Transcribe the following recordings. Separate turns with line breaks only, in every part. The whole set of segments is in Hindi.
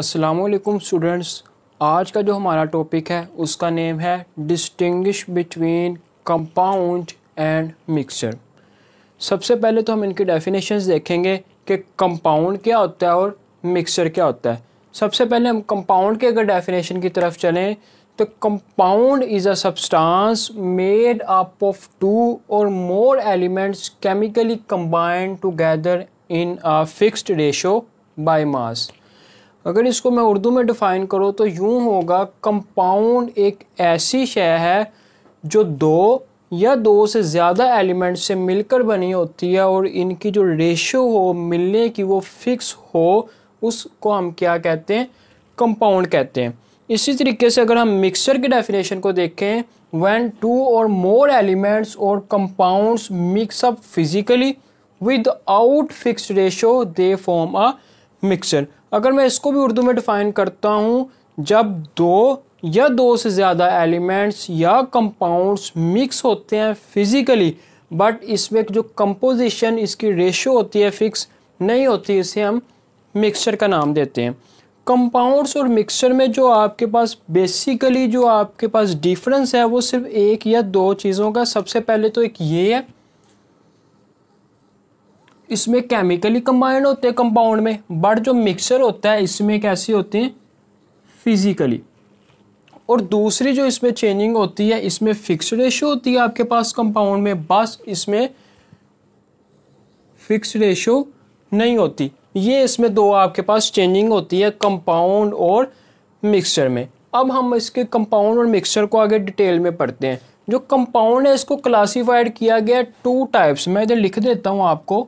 असलम स्टूडेंट्स आज का जो हमारा टॉपिक है उसका नेम है distinguish between compound and mixture सबसे पहले तो हम इनकी डेफिनेशंस देखेंगे कि कंपाउंड क्या होता है और मिक्सचर क्या होता है सबसे पहले हम कंपाउंड के अगर डेफिनेशन की तरफ चलें तो compound is a substance made up of two और more elements chemically combined together in a fixed ratio by mass अगर इसको मैं उर्दू में डिफ़ाइन करूँ तो यूँ होगा कंपाउंड एक ऐसी शय है जो दो या दो से ज़्यादा एलिमेंट से मिलकर बनी होती है और इनकी जो रेशो हो मिलने की वो फिक्स हो उसको हम क्या कहते हैं कंपाउंड कहते हैं इसी तरीके से अगर हम मिक्सचर की डेफिनेशन को देखें व्हेन टू और मोर एलिमेंट्स और compounds mix up physically without fix ratio they form a mixture अगर मैं इसको भी उर्दू में डिफाइन करता हूँ जब दो या दो से ज़्यादा एलिमेंट्स या कंपाउंड्स मिक्स होते हैं फिज़िकली बट इसमें जो कंपोजिशन इसकी रेशो होती है फिक्स नहीं होती इसे हम मिक्सचर का नाम देते हैं कंपाउंड्स और मिक्सचर में जो आपके पास बेसिकली जो आपके पास डिफरेंस है वो सिर्फ एक या दो चीज़ों का सबसे पहले तो एक ये है इसमें केमिकली कंबाइंड होते हैं कंपाउंड में बट जो मिक्सर होता है इसमें कैसे होते हैं फिजिकली और दूसरी जो इसमें चेंजिंग होती है इसमें फिक्स रेशो होती है आपके पास कंपाउंड में बस इसमें फिक्स रेशो नहीं होती ये इसमें दो आपके पास चेंजिंग होती है कंपाउंड और मिक्सचर में अब हम इसके कंपाउंड और मिक्सचर को आगे डिटेल में पढ़ते हैं जो कंपाउंड है इसको क्लासिफाइड किया गया टू टाइप्स मैं इधर लिख देता हूँ आपको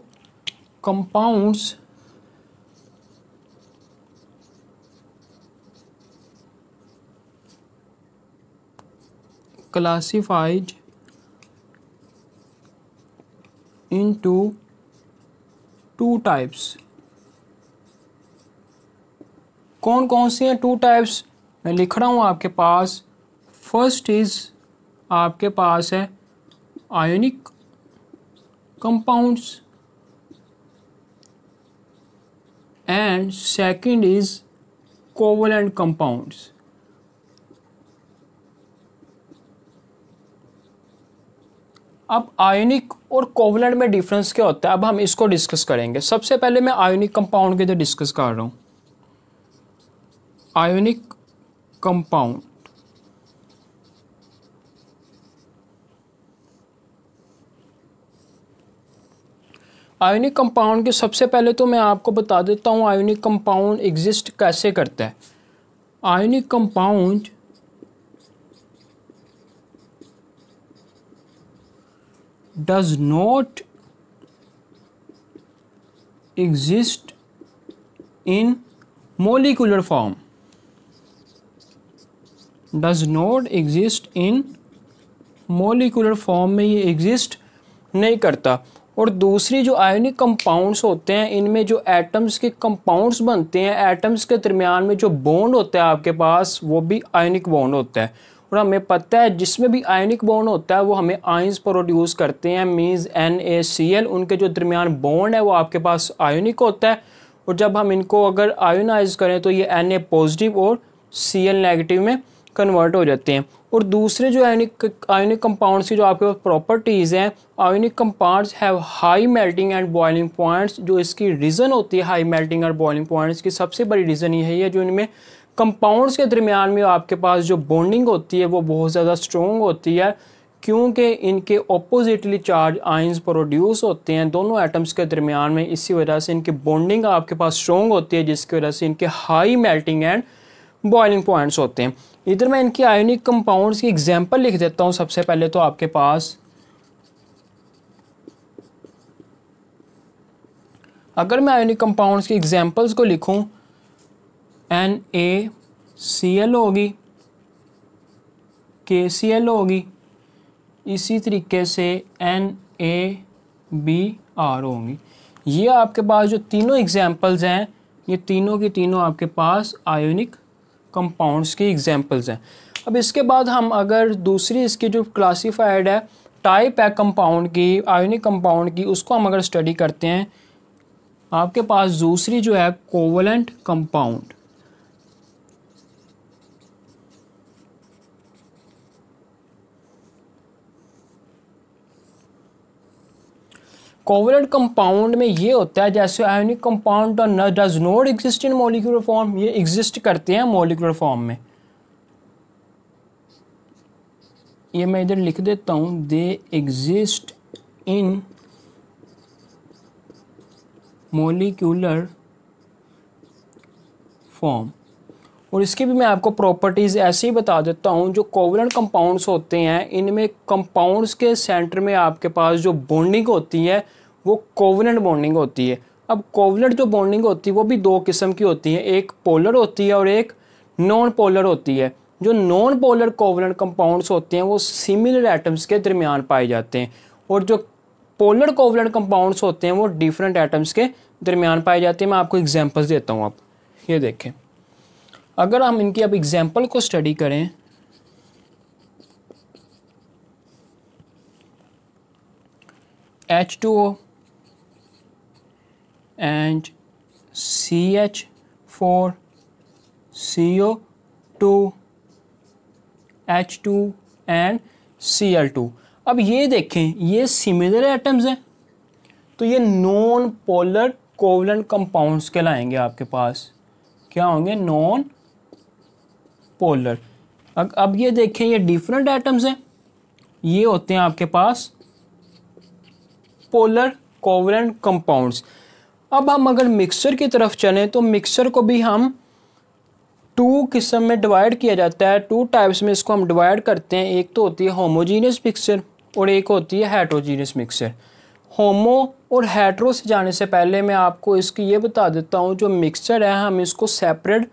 compounds classified into two types कौन कौन सी हैं टू टाइप्स मैं लिख रहा हूँ आपके पास फर्स्ट इज आपके पास है ionic compounds and second is covalent compounds अब आयोनिक और कोवलेंट में डिफरेंस क्या होता है अब हम इसको डिस्कस करेंगे सबसे पहले मैं आयोनिक कंपाउंड के जो डिस्कस कर रहा हूँ आयोनिक कंपाउंड आयोनिक कंपाउंड के सबसे पहले तो मैं आपको बता देता हूँ आयोनिक कंपाउंड एग्जिस्ट कैसे करता है ionic compound does not exist in molecular form does not exist in molecular form में ये एग्जिस्ट नहीं करता और दूसरी जो आयोनिक कंपाउंड्स होते हैं इनमें जो एटम्स के कंपाउंड्स बनते हैं एटम्स के दरमियान में जो बॉन्ड होता है आपके पास वो भी आयोनिक बॉन्ड होता है और हमें पता है जिसमें भी आयोनिक बॉन्ड होता है वो हमें आइंस प्रोड्यूस करते हैं means N A C L उनके जो दरमियान बॉन्ड है वो आपके पास आयोनिक होता है और जब हम इनको अगर आयोनाइज करें तो ये एन ए पॉजिटिव और सी एल नेगेटिव में कन्वर्ट हो जाते हैं और दूसरे जो आयोनिक आयोनिक कंपाउंड्स की जो आपके पास प्रॉपर्टीज़ हैं ionic compounds have high melting and boiling points जो इसकी रीज़न होती है high melting and boiling points की सबसे बड़ी रीज़न ये है जो इनमें कंपाउंड्स के दरमियान में आपके पास जो बॉन्डिंग होती है वो बहुत ज़्यादा स्ट्रॉन्ग होती है क्योंकि इनके ऑपोजिटली चार्ज आइंस प्रोड्यूस होते हैं दोनों एटम्स के दरमियान में इसी वजह से इनकी बॉन्डिंग आपके पास स्ट्रॉन्ग होती है जिसकी वजह से इनके high melting and boiling points होते हैं इधर मैं इनकी आयोनिक कंपाउंड्स की एग्जाम्पल लिख देता हूँ सबसे पहले तो आपके पास अगर मैं आयोनिक कंपाउंड्स की एग्जाम्पल्स को लिखूँ एन ए सी एल होगी के सी एल होगी इसी तरीके से एन ए बी आर होंगी ये आपके पास जो तीनों एग्जाम्पल्स हैं ये तीनों की तीनों आपके पास आयोनिक कंपाउंड्स के एग्जाम्पल्स हैं अब इसके बाद हम अगर दूसरी इसकी जो क्लासीफाइड है टाइप है कंपाउंड की आयोनिक कंपाउंड की उसको हम अगर स्टडी करते हैं आपके पास दूसरी जो है कोवलेंट कंपाउंड कोवलेंट कंपाउंड में ये होता है जैसे ionic compound does not exist in molecular form ये एग्जिस्ट करते हैं मोलिकुलर फॉर्म में ये मैं इधर लिख देता हूं they exist in molecular form और इसकी भी मैं आपको प्रॉपर्टीज़ ऐसे ही बता देता हूँ जो कोवलेंट कंपाउंड्स होते हैं इनमें कंपाउंड्स के सेंटर में आपके पास जो बॉन्डिंग होती है वो कोवलेंट बॉन्डिंग होती है अब कोवलेंट जो बॉन्डिंग होती है वो भी दो किस्म की होती है एक पोलर होती है और एक नॉन पोलर होती है जो नॉन पोलर कोवलेंट कंपाउंड्स होते हैं वो सिमिलर एटम्स के दरमियान पाए जाते हैं और जो पोलर कोवलेंट कंपाउंड्स होते हैं वो डिफरेंट एटम्स के दरमियान पाए जाते हैं मैं आपको एग्जाम्पल्स देता हूँ आप ये देखें अगर हम इनकी अब एग्जाम्पल को स्टडी करें H two O and CH4 CO2 H2 and Cl2 अब ये देखें ये सिमिलर एटम्स हैं तो ये नॉन पोलर कोवलेंट कंपाउंड्स कहलाएंगे आपके पास क्या होंगे नॉन पोलर अब अब ये देखें ये डिफरेंट एटम्स हैं ये होते हैं आपके पास पोलर कोवलेंट कंपाउंड्स अब हम अगर मिक्सर की तरफ चलें तो मिक्सर को भी हम टू किस्म में डिवाइड किया जाता है टू टाइप्स में इसको हम डिवाइड करते हैं एक तो होती है होमोजीनियस मिक्सर और एक होती है हेट्रोजीनियस मिक्सर होमो और हेट्रो से जाने से पहले मैं आपको इसकी ये बता देता हूँ जो मिक्सर है हम इसको सेपरेट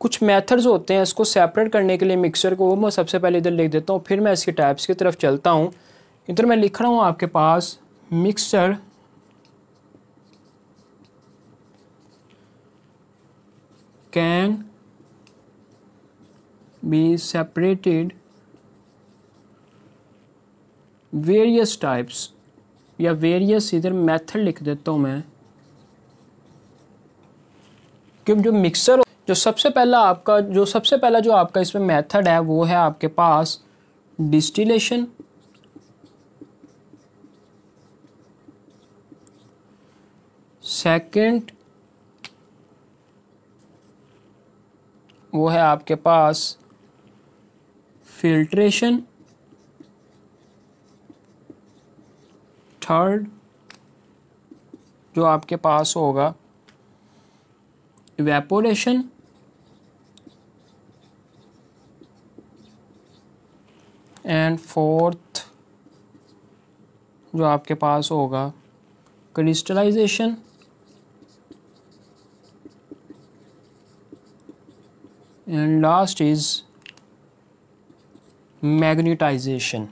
कुछ मेथड्स होते हैं इसको सेपरेट करने के लिए मिक्सर को मैं सबसे पहले इधर लिख देता हूँ फिर मैं इसके टाइप्स की तरफ चलता हूँ इधर मैं लिख रहा हूँ आपके पास mixture can be separated various types या वेरियस इधर मेथड लिख देता हूँ मैं क्योंकि जो मिक्सर जो सबसे पहला आपका जो सबसे पहला जो आपका इसमें method है वो है आपके पास डिस्टिलेशन second वो है आपके पास फिल्ट्रेशन थर्ड जो आपके पास होगा वेपोरेशन एंड फोर्थ जो आपके पास होगा crystallization and last is magnetization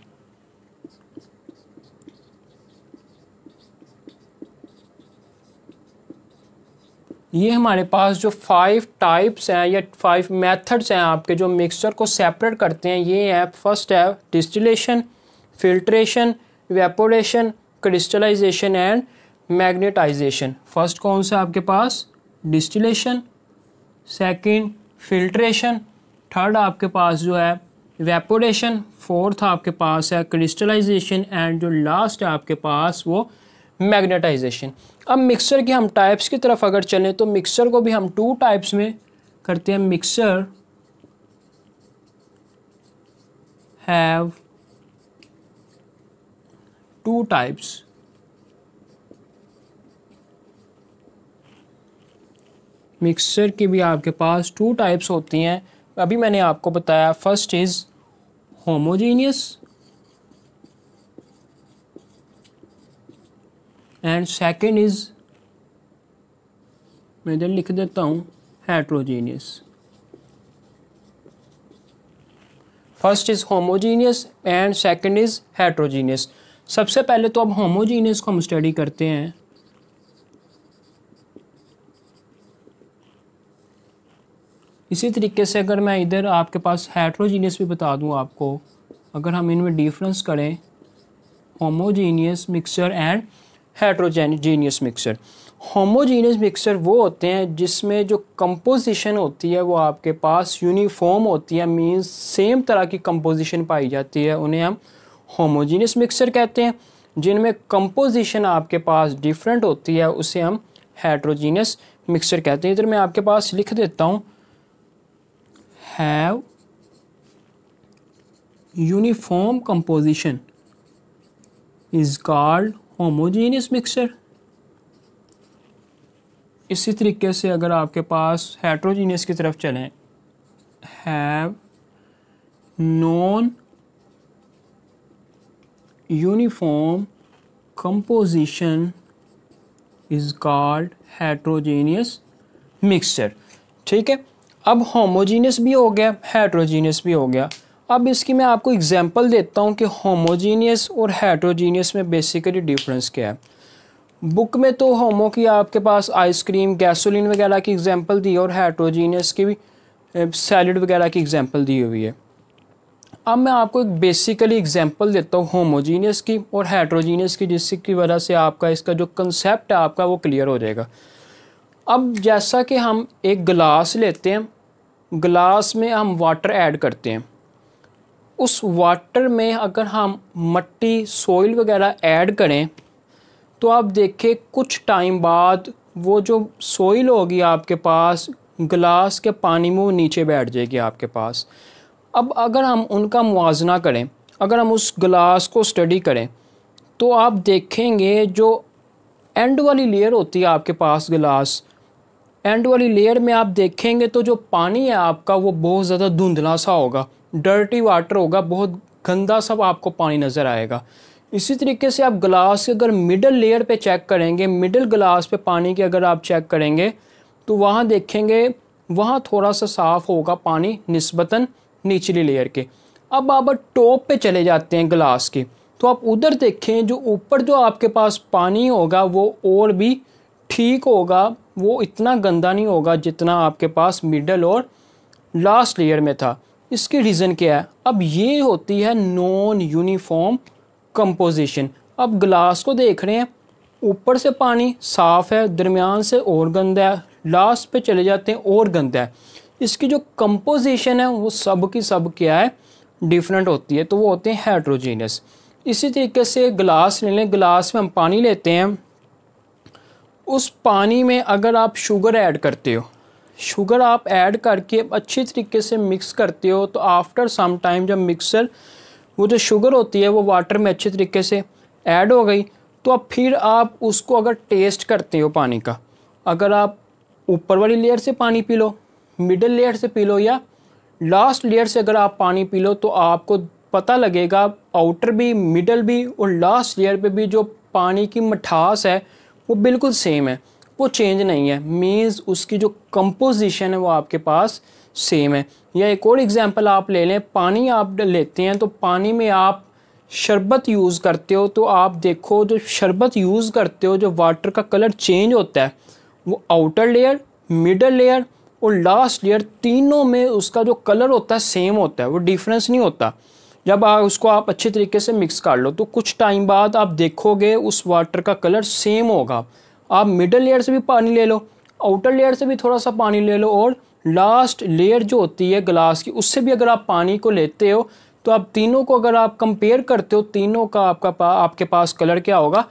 ये हमारे पास जो फाइव टाइप्स हैं या फाइव मेथड्स हैं आपके जो मिक्सचर को सेपरेट करते हैं ये हैं फर्स्ट है distillation filtration evaporation crystallization and magnetization first कौन सा आपके पास डिस्टिलेशन सेकंड फिल्ट्रेशन थर्ड आपके पास जो है वेपोरेशन फोर्थ आपके पास है क्रिस्टलाइजेशन एंड जो लास्ट है आपके पास वो मैग्नेटाइजेशन अब मिक्सर की हम टाइप्स की तरफ अगर चलें तो मिक्सर को भी हम टू टाइप्स में करते हैं mixture have two types mixture की भी आपके पास टू टाइप्स होती हैं अभी मैंने आपको बताया first is homogeneous and second is मैं इधर लिख देता हूँ heterogeneous first is homogeneous and second is heterogeneous सबसे पहले तो अब होमोजीनियस को हम स्टडी करते हैं इसी तरीके से अगर मैं इधर आपके पास हेट्रोजीनियस भी बता दूँ आपको अगर हम इनमें डिफरेंस करें homogeneous mixture and heterogeneous mixture homogeneous mixture वो होते हैं जिसमें जो कंपोजिशन होती है वो आपके पास यूनिफॉर्म होती है मींस सेम तरह की कंपोजिशन पाई जाती है उन्हें हम होमोजीनियस मिक्सचर कहते हैं जिनमें कंपोजिशन आपके पास डिफरेंट होती है उसे हम हेट्रोजीनियस मिक्सचर कहते हैं इधर मैं आपके पास लिख देता हूँ have uniform composition is called homogeneous mixture इसी तरीके से अगर आपके पास हेट्रोजीनियस की तरफ चलें have non uniform composition is called heterogeneous mixture ठीक है अब होमोजीनियस भी हो गया हेट्रोजीनियस भी हो गया अब इसकी मैं आपको एग्जांपल देता हूँ कि होमोजीनियस और हेट्रोजीनियस में बेसिकली डिफरेंस क्या है बुक में तो होमो की आपके पास आइसक्रीम गैसोलीन वगैरह की एग्जांपल दी है और हेट्रोजीनियस की भी सैलड वगैरह की एग्जांपल दी हुई है अब मैं आपको एक बेसिकली एग्जांपल देता हूँ होमोजीनियस की और हेट्रोजीनियस की जिसकी वजह से आपका इसका जो कंसेप्ट है आपका वो क्लियर हो जाएगा अब जैसा कि हम एक गिलास लेते हैं ग्लास में हम वाटर ऐड करते हैं उस वाटर में अगर हम मट्टी सोइल वगैरह ऐड करें तो आप देखें कुछ टाइम बाद वो जो सोइल होगी आपके पास ग्लास के पानी में वो नीचे बैठ जाएगी आपके पास अब अगर हम उनका मुजना करें अगर हम उस ग्लास को स्टडी करें तो आप देखेंगे जो एंड वाली लेयर होती है आपके पास ग्लास एंड वाली लेयर में आप देखेंगे तो जो पानी है आपका वो बहुत ज़्यादा धुंधला सा होगा डर्टी वाटर होगा बहुत गंदा सा आपको पानी नज़र आएगा इसी तरीके से आप ग्लास के अगर मिडल लेयर पे चेक करेंगे मिडल ग्लास पे पानी के अगर आप चेक करेंगे तो वहाँ देखेंगे वहाँ थोड़ा सा साफ़ होगा पानी नस्बता निचली लेयर के अब आप टॉप पे चले जाते हैं ग्लास के तो आप उधर देखें जो ऊपर जो आपके पास पानी होगा वो और भी ठीक होगा वो इतना गंदा नहीं होगा जितना आपके पास मिडल और लास्ट लेयर में था इसकी रीज़न क्या है अब ये होती है नॉन यूनिफॉर्म कंपोजिशन अब ग्लास को देख रहे हैं ऊपर से पानी साफ़ है दरमियान से और गंदा है लास्ट पे चले जाते हैं और गंदा है इसकी जो कंपोजिशन है वो सब की सब क्या है डिफरेंट होती है तो वो होते हैं हाइड्रोजीनियस इसी तरीके से ग्लास ले लें ग्लास में हम पानी लेते हैं उस पानी में अगर आप शुगर ऐड करते हो शुगर आप ऐड करके अच्छी तरीके से मिक्स करते हो तो आफ्टर सम टाइम जब मिक्सर वो जो शुगर होती है वो वाटर में अच्छे तरीके से ऐड हो गई तो अब फिर आप उसको अगर टेस्ट करते हो पानी का अगर आप ऊपर वाली लेयर से पानी पी लो मिडल लेयर से पी लो या लास्ट लेयर से अगर आप पानी पी लो तो आपको पता लगेगा आउटर भी मिडल भी और लास्ट लेयर पे भी जो पानी की मिठास है वो बिल्कुल सेम है वो चेंज नहीं है मीन्स उसकी जो कंपोजिशन है वो आपके पास सेम है या एक और एग्जांपल आप ले लें पानी आप लेते हैं तो पानी में आप शरबत यूज़ करते हो तो आप देखो जो शरबत यूज़ करते हो जो वाटर का कलर चेंज होता है वो आउटर लेयर मिडल लेयर और लास्ट लेयर तीनों में उसका जो कलर होता है सेम होता है वो डिफरेंस नहीं होता जब आ, उसको आप अच्छे तरीके से मिक्स कर लो तो कुछ टाइम बाद आप देखोगे उस वाटर का कलर सेम होगा आप मिडल लेयर से भी पानी ले लो आउटर लेयर से भी थोड़ा सा पानी ले लो और लास्ट लेयर जो होती है ग्लास की उससे भी अगर आप पानी को लेते हो तो आप तीनों को अगर आप कंपेयर करते हो तीनों का आपका पा, आपके पास कलर क्या होगा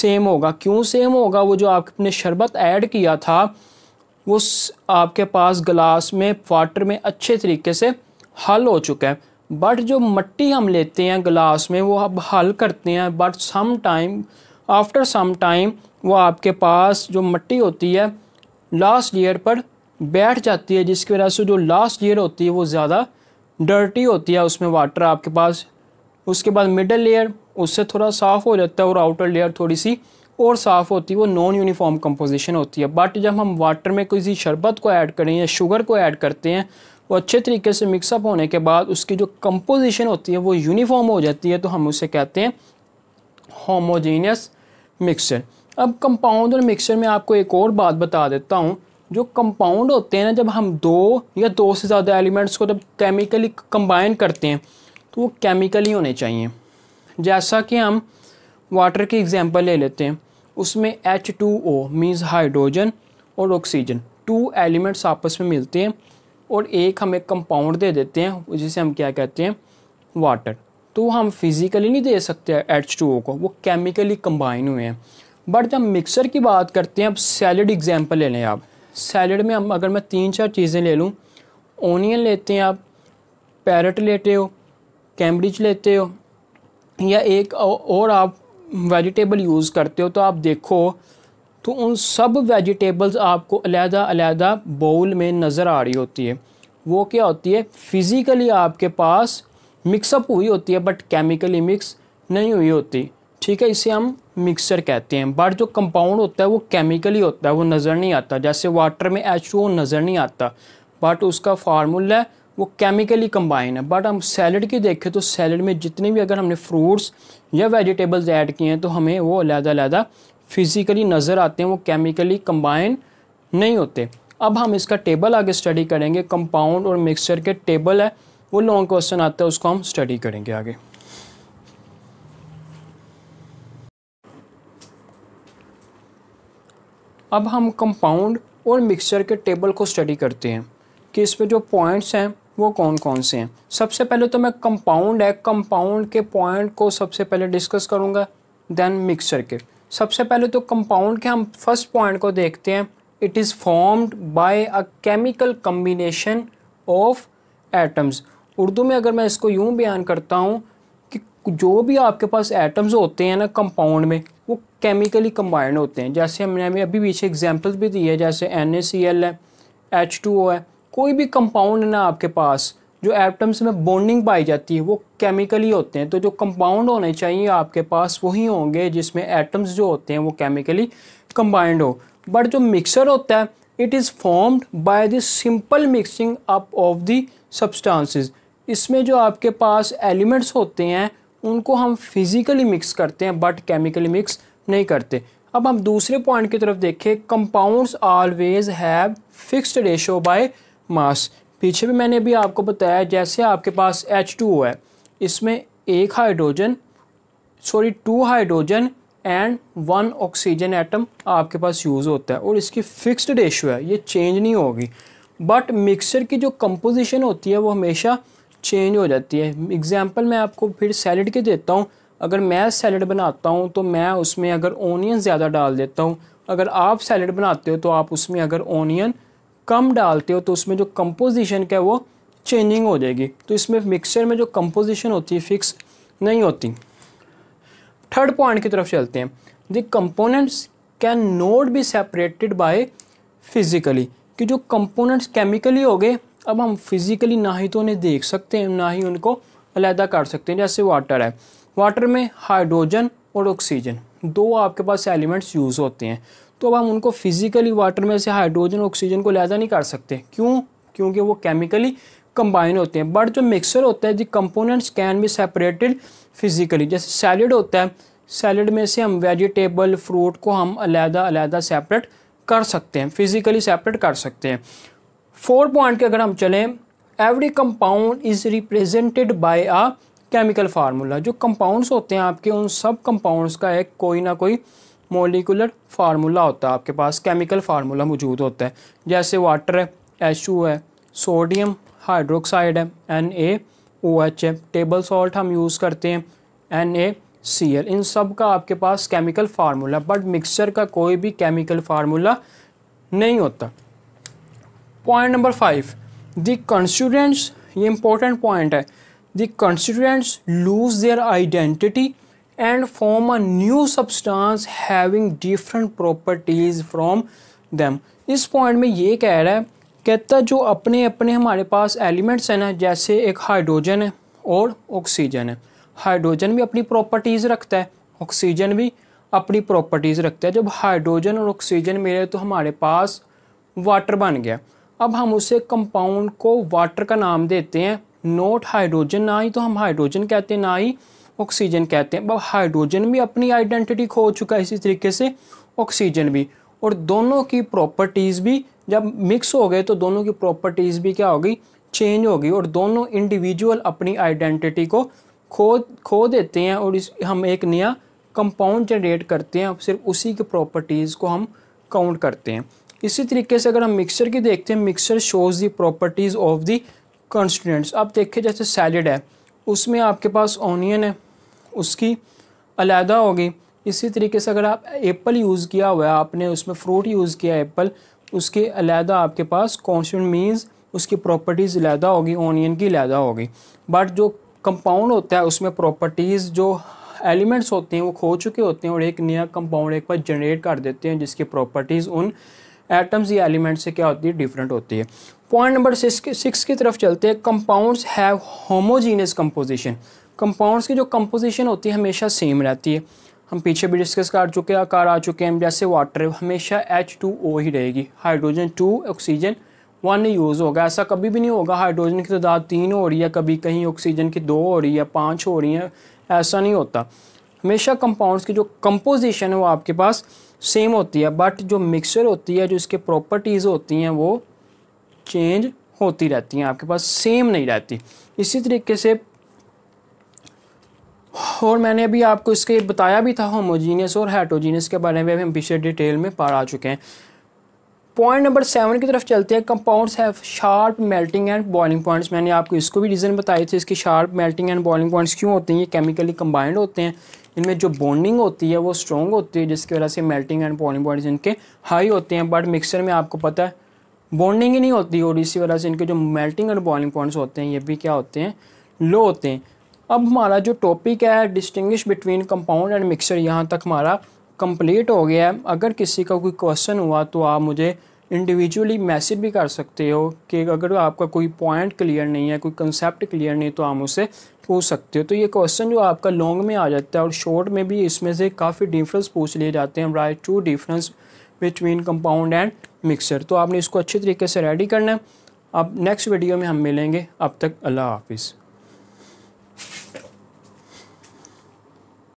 सेम होगा क्यों सेम होगा वो जो आपने शरबत ऐड किया था वो आपके पास ग्लास में वाटर में अच्छे तरीके से हल हो चुका है बट जो मट्टी हम लेते हैं ग्लास में वो आप हल करते हैं but some time after some time वो आपके पास जो मट्टी होती है लास्ट ईयर पर बैठ जाती है जिसकी वजह से जो लास्ट ईयर होती है वो ज़्यादा डर्टी होती है उसमें वाटर आपके पास उसके बाद मिडल लेयर उससे थोड़ा साफ़ हो जाता है और आउटर लेयर थोड़ी सी और साफ़ होती है वो नॉन यूनिफॉर्म कंपोजिशन होती है बट जब हम वाटर में किसी शरबत को ऐड करें या शुगर को ऐड करते हैं वो अच्छे तरीके से मिक्सअप होने के बाद उसकी जो कंपोजिशन होती है वो यूनिफॉर्म हो जाती है तो हम उसे कहते हैं होमोजीनियस मिक्सचर अब कंपाउंड और मिक्सचर में आपको एक और बात बता देता हूँ जो कंपाउंड होते हैं ना जब हम दो या दो से ज़्यादा एलिमेंट्स को जब केमिकली कंबाइन करते हैं तो वो केमिकली होने चाहिए जैसा कि हम वाटर की एग्जांपल ले लेते हैं उसमें H two O means hydrogen और ऑक्सीजन टू एलिमेंट्स आपस में मिलते हैं और एक हम एक कंपाउंड दे देते हैं जिसे हम क्या कहते हैं वाटर तो हम फिज़िकली नहीं दे सकते एच टू ओ को वो केमिकली कंबाइन हुए हैं बट जब मिक्सर की बात करते हैं अब सैलड एग्जाम्पल ले लें आप सैलड में हम अगर मैं तीन चार चीज़ें ले लूँ ओनियन लेते हैं आप पैरट लेते हो कैम्ब्रिज लेते हो या एक और आप वेजिटेबल यूज़ करते हो तो आप देखो तो उन सब वेजिटेबल्स आपको अलहदा अलहदा बाउल में नज़र आ रही होती है वो क्या होती है फ़िज़िकली आपके पास मिक्सअप हुई होती है बट केमिकली मिक्स नहीं हुई होती ठीक है इसे हम मिक्सर कहते हैं बट जो कंपाउंड होता है वो केमिकली होता है वो नज़र नहीं आता जैसे वाटर में एच नज़र नहीं आता बट उसका फार्मूला है वो केमिकली कंबाइन है बट हम सैलड की देखें तो सैलड में जितने भी अगर हमने फ्रूट्स या वेजिटेबल्स ऐड किए हैं तो हमें वो अलहदा अलहदा फिज़िकली नज़र आते हैं वो केमिकली कंबाइन नहीं होते अब हम इसका टेबल आगे स्टडी करेंगे कंपाउंड और मिक्सचर के टेबल है वो लॉन्ग क्वेश्चन आता है उसको हम स्टडी करेंगे आगे अब हम कंपाउंड और मिक्सचर के टेबल को स्टडी करते हैं कि इस पर जो पॉइंट्स हैं वो कौन कौन से हैं सबसे पहले तो मैं कंपाउंड है कंपाउंड के पॉइंट को सबसे पहले डिस्कस करूँगा देन मिक्सचर के सबसे पहले तो कंपाउंड के हम फर्स्ट पॉइंट को देखते हैं it is formed by a chemical combination of atoms Urdu में अगर मैं इसको यूँ बयान करता हूँ कि जो भी आपके पास एटम्स होते हैं ना कंपाउंड में वो केमिकली कम्बाइंड होते हैं जैसे हमने हमें अभी पीछे एग्जाम्पल्स भी दिए है जैसे एन है एच है कोई भी कंपाउंड है ना आपके पास जो एटम्स में बॉन्डिंग पाई जाती है वो केमिकली होते हैं तो जो कंपाउंड होने चाहिए आपके पास वही होंगे जिसमें एटम्स जो होते हैं वो केमिकली कंबाइंड हो बट जो मिक्सर होता है it is formed by the simple mixing up of the substances इसमें जो आपके पास एलिमेंट्स होते हैं उनको हम फिज़िकली मिक्स करते हैं बट केमिकली मिक्स नहीं करते अब हम दूसरे पॉइंट की तरफ देखें compounds always have fixed ratio by mass पीछे भी मैंने अभी आपको बताया जैसे आपके पास एच टू है इसमें एक hydrogen sorry two hydrogen and one oxygen atom आपके पास यूज़ होता है और इसकी फिक्स्ड रेशो है ये चेंज नहीं होगी बट मिक्सर की जो कंपोजिशन होती है वो हमेशा चेंज हो जाती है एग्जाम्पल मैं आपको फिर सैलड के देता हूँ अगर मैं सैलड बनाता हूँ तो मैं उसमें अगर ओनियन ज़्यादा डाल देता हूँ अगर आप सैलड बनाते हो तो आप उसमें अगर ओनियन कम डालते हो तो उसमें जो कंपोजिशन का है वो चेंजिंग हो जाएगी तो इसमें मिक्सचर में जो कंपोजिशन होती है फिक्स नहीं होती थर्ड पॉइंट की तरफ चलते हैं the components can not be separated by physically कि जो कंपोनेंट्स केमिकली हो गए अब हम फिज़िकली ना ही तो उन्हें देख सकते हैं ना ही उनको अलहदा कर सकते हैं जैसे वाटर है वाटर में हाइड्रोजन और ऑक्सीजन दो आपके पास एलिमेंट्स यूज़ होते हैं तो अब हम उनको फिजिकली वाटर में से हाइड्रोजन ऑक्सीजन को लिहाजा नहीं कर सकते क्यों क्योंकि वो केमिकली कंबाइन होते हैं बट जो मिक्सर होता है the components can be separated physically जैसे सैलड होता है सैलड में से हम वेजिटेबल फ्रूट को हम अलहदा अलहदा सेपरेट कर सकते हैं फिजिकली सेपरेट कर सकते हैं फोर पॉइंट के अगर हम चलें every compound is represented by a chemical formula जो कंपाउंड्स होते हैं आपके उन सब कंपाउंड्स का एक कोई ना कोई मोलिकुलर फार्मूला होता है आपके पास केमिकल फार्मूला मौजूद होता है जैसे वाटर है एच है सोडियम हाइड्रोक्साइड है एन ए ओ एच है टेबल सॉल्ट हम यूज़ करते हैं एन ए सी एल इन सब का आपके पास केमिकल फार्मूला बट मिक्सचर का कोई भी केमिकल फार्मूला नहीं होता point number five the constituents ये इंपॉर्टेंट पॉइंट है the constituents lose their identity and form a new substance having different properties from them इस पॉइंट में ये कह रहा है कहता जो अपने अपने हमारे पास एलिमेंट्स हैं ना जैसे एक हाइड्रोजन है और ऑक्सीजन है हाइड्रोजन भी अपनी प्रॉपर्टीज़ रखता है ऑक्सीजन भी अपनी प्रॉपर्टीज़ रखता है जब हाइड्रोजन और ऑक्सीजन मिले तो हमारे पास वाटर बन गया अब हम उसे कंपाउंड को वाटर का नाम देते हैं नोट हाइड्रोजन ना ही तो हम हाइड्रोजन कहते हैं ना ही ऑक्सीजन कहते हैं अब हाइड्रोजन भी अपनी आइडेंटिटी खो चुका है इसी तरीके से ऑक्सीजन भी और दोनों की प्रॉपर्टीज़ भी जब मिक्स हो गए तो दोनों की प्रॉपर्टीज़ भी क्या हो गई चेंज हो गई और दोनों इंडिविजुअल अपनी आइडेंटिटी को खो खो देते हैं और इस हम एक नया कंपाउंड जनरेट करते हैं सिर्फ उसी की प्रॉपर्टीज़ को हम काउंट करते हैं इसी तरीके से अगर हम मिक्सचर की देखते हैं mixture shows the properties of the constituents अब देखिए जैसे सैलिड है उसमें आपके पास ऑनियन है उसकी अलहदा होगी इसी तरीके से अगर आप एप्पल यूज़ किया हुआ है आपने उसमें फ्रूट यूज़ किया एप्पल उसके अलहदा आपके पास कॉन्स्टेंट मीन्स उसकी प्रॉपर्टीज़ अलहदा होगी ऑनियन की अलहदा होगी बट जो कंपाउंड होता है उसमें प्रॉपर्टीज़ जो एलिमेंट्स होते हैं वो खो चुके होते हैं और एक नया कंपाउंड एक बार जनरेट कर देते हैं जिसकी प्रॉपर्टीज़ उन एटम्स या एलिमेंट से क्या होती है डिफरेंट होती है पॉइंट नंबर सिक्स की तरफ चलते हैं compounds have homogeneous composition compounds की जो कंपोजिशन होती है हमेशा सेम रहती है हम पीछे भी डिस्कस कर चुके हैं कर आ चुके हैं जैसे वाटर हमेशा एच टू ओ ही रहेगी hydrogen two oxygen one use होगा ऐसा कभी भी नहीं होगा हाइड्रोजन की तादाद तो तीन हो रही है कभी कहीं ऑक्सीजन की दो हो रही है पाँच हो रही है ऐसा नहीं होता हमेशा कंपाउंड्स की जो कंपोजिशन है वो आपके पास सेम होती है बट जो मिक्सचर होती है जो इसके प्रॉपर्टीज़ होती हैं वो चेंज होती रहती हैं आपके पास सेम नहीं रहती इसी तरीके से और मैंने अभी आपको इसके बताया भी था होमोजीनियस और हेटोजीनियस के बारे में भी हम पीछे डिटेल में पढ़ आ चुके हैं पॉइंट नंबर सेवन की तरफ चलते हैं compounds have sharp melting and boiling points मैंने आपको इसको भी रीज़न बताए थी इसकी sharp melting and boiling points क्यों होते हैं ये केमिकली कंबाइंड होते हैं इनमें जो बॉन्डिंग होती है वो स्ट्रॉन्ग होती है जिसकी वजह से मेल्टिंग एंड बॉइलिंग पॉइंट्स इनके हाई होते हैं बट मिक्सचर में आपको पता है बॉन्डिंग ही नहीं होती और इसी वजह से इनके जो मेल्टिंग और बॉइलिंग पॉइंट्स होते हैं ये भी क्या होते हैं लो होते हैं अब हमारा जो टॉपिक है distinguish between compound and mixture यहाँ तक हमारा कंप्लीट हो गया है अगर किसी का कोई क्वेश्चन हुआ तो आप मुझे इंडिविजुअली मैसेज भी कर सकते हो कि अगर आपका कोई पॉइंट क्लियर नहीं है कोई कंसेप्ट क्लियर नहीं तो आप उसे पूछ सकते हो तो ये क्वेश्चन जो आपका लॉन्ग में आ जाता है और शॉर्ट में भी इसमें से काफ़ी डिफरेंस पूछ लिए जाते हैं write two difference between compound and mixture तो आपने इसको अच्छे तरीके से रेडी करना है अब नेक्स्ट वीडियो में हम मिलेंगे अब तक अल्लाह हाफिज़